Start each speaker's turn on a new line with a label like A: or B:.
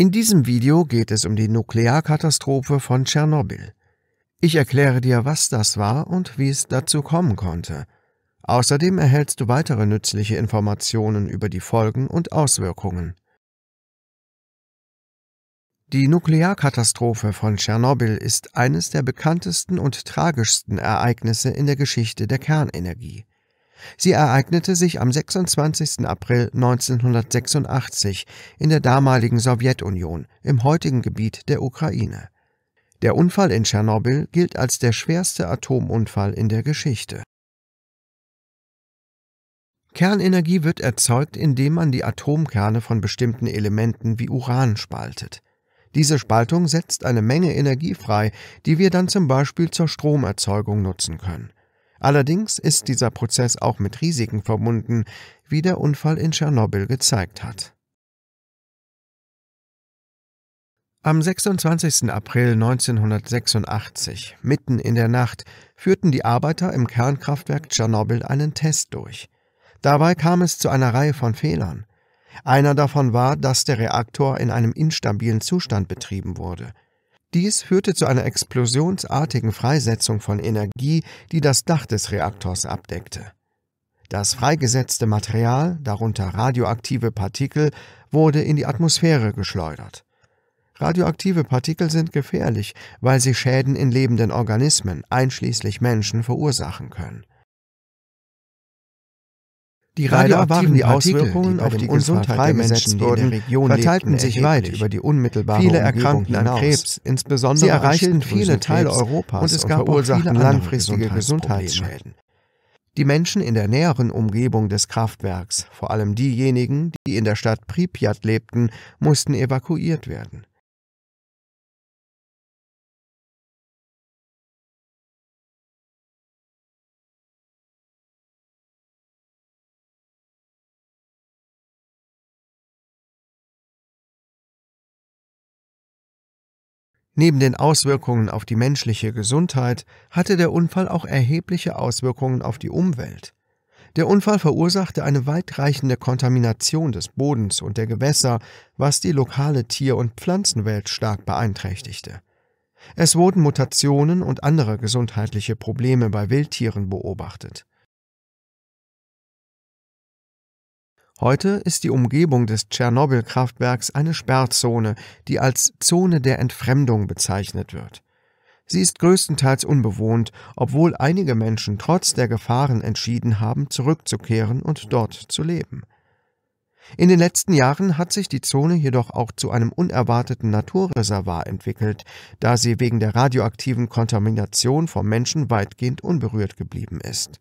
A: In diesem Video geht es um die Nuklearkatastrophe von Tschernobyl. Ich erkläre dir, was das war und wie es dazu kommen konnte. Außerdem erhältst du weitere nützliche Informationen über die Folgen und Auswirkungen. Die Nuklearkatastrophe von Tschernobyl ist eines der bekanntesten und tragischsten Ereignisse in der Geschichte der Kernenergie. Sie ereignete sich am 26. April 1986 in der damaligen Sowjetunion, im heutigen Gebiet der Ukraine. Der Unfall in Tschernobyl gilt als der schwerste Atomunfall in der Geschichte. Kernenergie wird erzeugt, indem man die Atomkerne von bestimmten Elementen wie Uran spaltet. Diese Spaltung setzt eine Menge Energie frei, die wir dann zum Beispiel zur Stromerzeugung nutzen können. Allerdings ist dieser Prozess auch mit Risiken verbunden, wie der Unfall in Tschernobyl gezeigt hat. Am 26. April 1986, mitten in der Nacht, führten die Arbeiter im Kernkraftwerk Tschernobyl einen Test durch. Dabei kam es zu einer Reihe von Fehlern. Einer davon war, dass der Reaktor in einem instabilen Zustand betrieben wurde – dies führte zu einer explosionsartigen Freisetzung von Energie, die das Dach des Reaktors abdeckte. Das freigesetzte Material, darunter radioaktive Partikel, wurde in die Atmosphäre geschleudert. Radioaktive Partikel sind gefährlich, weil sie Schäden in lebenden Organismen, einschließlich Menschen, verursachen können. Die radioaktiven Auswirkungen auf die Gesundheit der Menschen wurden, verteilten sich weit über die unmittelbare Viele erkrankten an Krebs, insbesondere Sie erreichten viele Teile Europas und es gab und verursachten langfristige Gesundheitsschäden. Die Menschen in der näheren Umgebung des Kraftwerks, vor allem diejenigen, die in der Stadt Pripyat lebten, mussten evakuiert werden. Neben den Auswirkungen auf die menschliche Gesundheit hatte der Unfall auch erhebliche Auswirkungen auf die Umwelt. Der Unfall verursachte eine weitreichende Kontamination des Bodens und der Gewässer, was die lokale Tier- und Pflanzenwelt stark beeinträchtigte. Es wurden Mutationen und andere gesundheitliche Probleme bei Wildtieren beobachtet. Heute ist die Umgebung des Tschernobyl-Kraftwerks eine Sperrzone, die als Zone der Entfremdung bezeichnet wird. Sie ist größtenteils unbewohnt, obwohl einige Menschen trotz der Gefahren entschieden haben, zurückzukehren und dort zu leben. In den letzten Jahren hat sich die Zone jedoch auch zu einem unerwarteten Naturreservat entwickelt, da sie wegen der radioaktiven Kontamination vom Menschen weitgehend unberührt geblieben ist